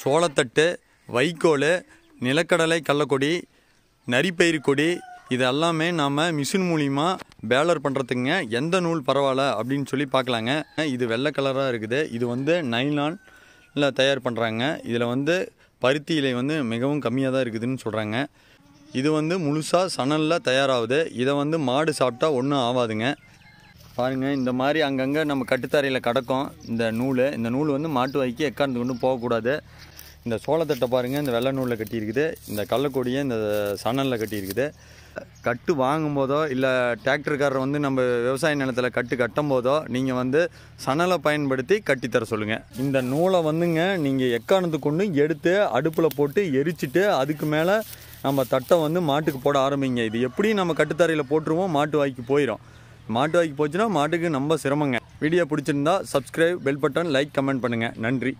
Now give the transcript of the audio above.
சோளத்தட்டு வைக்கோல் நிலக்கடலை கடலக்கொடி நரிப்பயிறு கொடி இது எல்லாமே நாம் மிஷின் மூலிமா பேலர் பண்ணுறதுக்குங்க எந்த நூல் பரவாயில்ல அப்படின்னு சொல்லி பார்க்கலாங்க இது வெள்ளை கலராக இருக்குது இது வந்து நைலான்ல தயார் பண்ணுறாங்க இதில் வந்து பருத்தி இலை வந்து மிகவும் கம்மியாக தான் இருக்குதுன்னு சொல்கிறாங்க இது வந்து முழுசாக சணலில் தயாராகுது இதை வந்து மாடு சாப்பிட்டா ஒன்றும் ஆகாதுங்க பாருங்கள் இந்த மாதிரி அங்கங்கே நம்ம கட்டுத்தரையில் கிடக்கும் இந்த நூல் இந்த நூல் வந்து மாட்டு வாய்க்கு எக்காந்து கொண்டு போகக்கூடாது இந்த சோளத்தட்டை பாருங்கள் இந்த வெள்ளை நூலில் கட்டியிருக்குது இந்த கள்ளக்கொடியை இந்த சணலில் கட்டியிருக்குது கட்டு வாங்கும் போதோ இல்லை டிராக்டர்காரர் வந்து நம்ம விவசாய நிலத்தில் கட்டு கட்டும் போதோ நீங்கள் வந்து சணலை பயன்படுத்தி கட்டித்தர சொல்லுங்கள் இந்த நூலை வந்துங்க நீங்கள் எக்காரணத்து கொண்டு எடுத்து அடுப்பில் போட்டு எரிச்சிட்டு அதுக்கு மேலே நம்ம தட்டை வந்து மாட்டுக்கு போட ஆரம்பிங்க இது எப்படி நம்ம கட்டுத்தரையில் போட்டுருவோம் மாட்டு வாய்க்கு போயிடும் மாட்டு வாய்க்கு போச்சுன்னா மாட்டுக்கு நம்ம சிரமங்க வீடியோ பிடிச்சிருந்தா subscribe bell button like comment பண்ணுங்கள் நன்றி